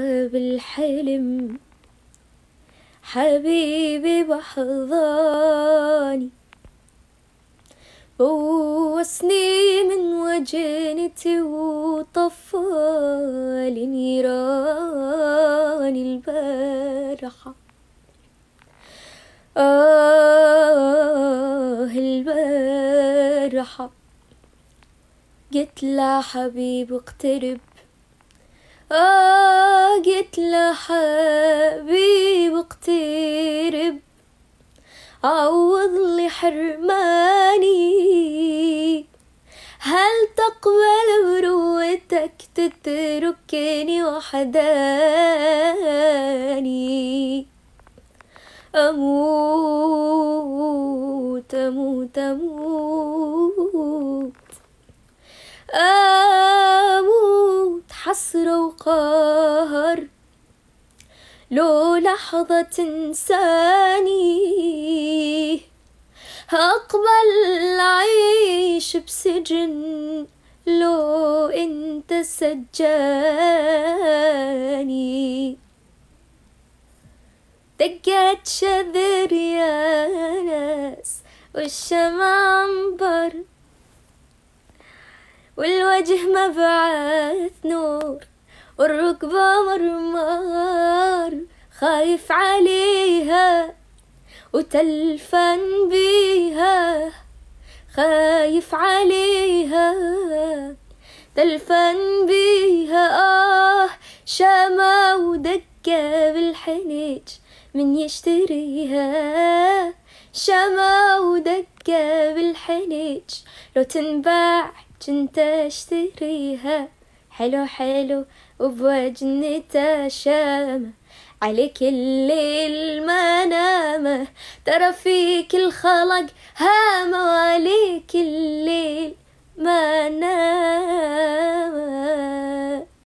بالحلم حبيبي بحضاني بوسني من وجنتي وطفالي نيراني البارحة آه البارحة قلت لا حبيبي اقترب لحبيب اقترب عوض لي حرماني هل تقبل بروتك تتركني وحداني أموت أموت أموت أموت حسرة وقهر لو لحظة تنساني هقبل أعيش بسجن لو انت سجاني دقت شذر يا ناس والشمع انبر والوجه مبعد والركبة مرمار خايف عليها وتلفن بيها خايف عليها تلفن بيها آه شامة ودكة بالحنيج من يشتريها شمع ودكة بالحنيج لو تنباع كنت اشتريها حلو حلو وبوجنته شامة عليك الليل ما نامة ترى فيك الخلق هامة وعليك الليل ما نامة